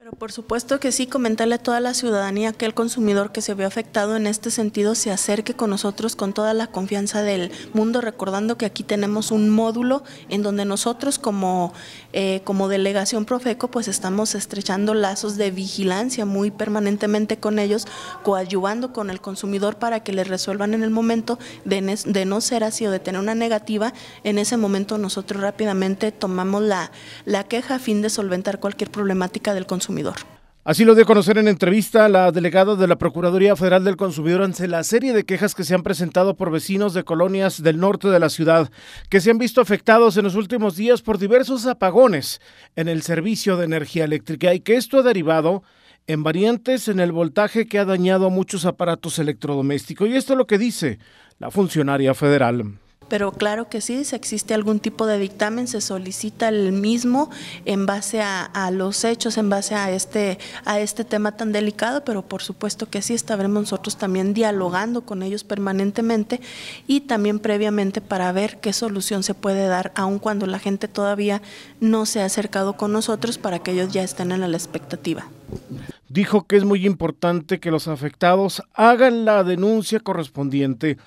Pero por supuesto que sí, comentarle a toda la ciudadanía que el consumidor que se vio afectado en este sentido se acerque con nosotros con toda la confianza del mundo, recordando que aquí tenemos un módulo en donde nosotros como, eh, como delegación Profeco pues estamos estrechando lazos de vigilancia muy permanentemente con ellos, coadyuvando con el consumidor para que le resuelvan en el momento de, no ser así o de tener una negativa, en ese momento nosotros rápidamente tomamos la, la queja a fin de solventar cualquier problemática del consumidor Así lo dio a conocer en entrevista la delegada de la Procuraduría Federal del Consumidor ante la serie de quejas que se han presentado por vecinos de colonias del norte de la ciudad, que se han visto afectados en los últimos días por diversos apagones en el servicio de energía eléctrica y que esto ha derivado en variantes en el voltaje que ha dañado a muchos aparatos electrodomésticos. Y esto es lo que dice la funcionaria federal. Pero claro que sí, si existe algún tipo de dictamen, se solicita el mismo en base a, los hechos, en base a este, a este tema tan delicado, pero por supuesto que sí, estaremos nosotros también dialogando con ellos permanentemente y también previamente para ver qué solución se puede dar, aun cuando la gente todavía no se ha acercado con nosotros para que ellos ya estén en la expectativa. Dijo que es muy importante que los afectados hagan la denuncia correspondiente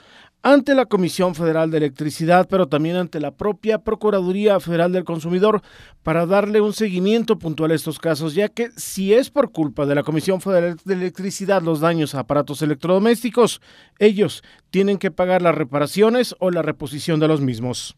ante la Comisión Federal de Electricidad, pero también ante la propia Procuraduría Federal del Consumidor para darle un seguimiento puntual a estos casos, ya que si es por culpa de la Comisión Federal de Electricidad los daños a aparatos electrodomésticos, ellos tienen que pagar las reparaciones o la reposición de los mismos.